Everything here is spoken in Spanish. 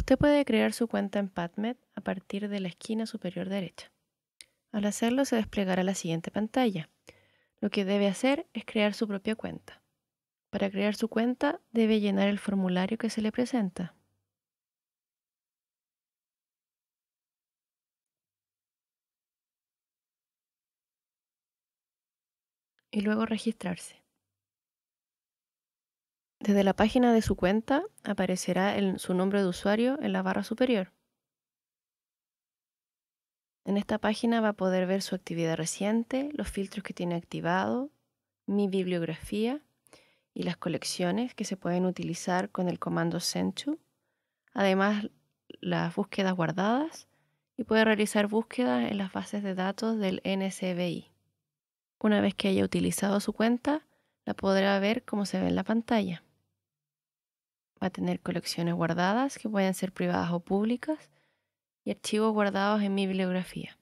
Usted puede crear su cuenta en PadMed a partir de la esquina superior derecha. Al hacerlo se desplegará la siguiente pantalla. Lo que debe hacer es crear su propia cuenta. Para crear su cuenta debe llenar el formulario que se le presenta. Y luego registrarse. Desde la página de su cuenta aparecerá su nombre de usuario en la barra superior. En esta página va a poder ver su actividad reciente, los filtros que tiene activado, mi bibliografía y las colecciones que se pueden utilizar con el comando Senchu. Además, las búsquedas guardadas y puede realizar búsquedas en las bases de datos del NCBI. Una vez que haya utilizado su cuenta, la podrá ver como se ve en la pantalla. Va a tener colecciones guardadas que pueden ser privadas o públicas y archivos guardados en mi bibliografía.